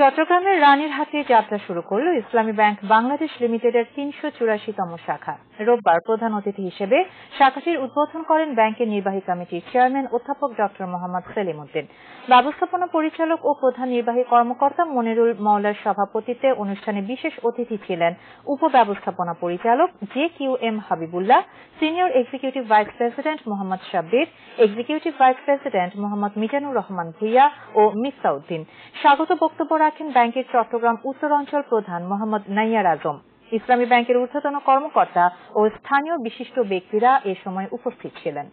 চট্টগ্রামের রানীর হাতে যাত্রা শুরু করল ইসলামী ব্যাংক বাংলাদেশ লিমিটেডের তিনশো চুরাশিতম শাখা রোববার প্রধান অতিথি হিসেবে শাখাটির উদ্বোধন করেন ব্যাংকের নির্বাহী কমিটির চেয়ারম্যান অধ্যাপক ড মোহাম্মদ সেলিম উদ্দিন ব্যবস্থাপনা পরিচালক ও প্রধান নির্বাহী কর্মকর্তা মনিরুল মৌলার সভাপতিতে অনুষ্ঠানে বিশেষ অতিথি ছিলেন উপব্যবস্থাপনা পরিচালক J Q M Habibullah senior executive vice president Mohammad Shabbir executive vice president Mohammad Mizanur Rahman Bhuiyan ও মিসাউদ্দিন স্বাগত বক্তব্য রাখেন ব্যাংকের চট্টগ্রাম উত্তর অঞ্চল প্রধান মোহাম্মদ নাইয়ার আজম ইসলামী ব্যাংকের ঊর্ধ্বতন কর্মকর্তা ও স্থানীয় বিশিষ্ট ব্যক্তিরা এ সময় উপস্থিত ছিলেন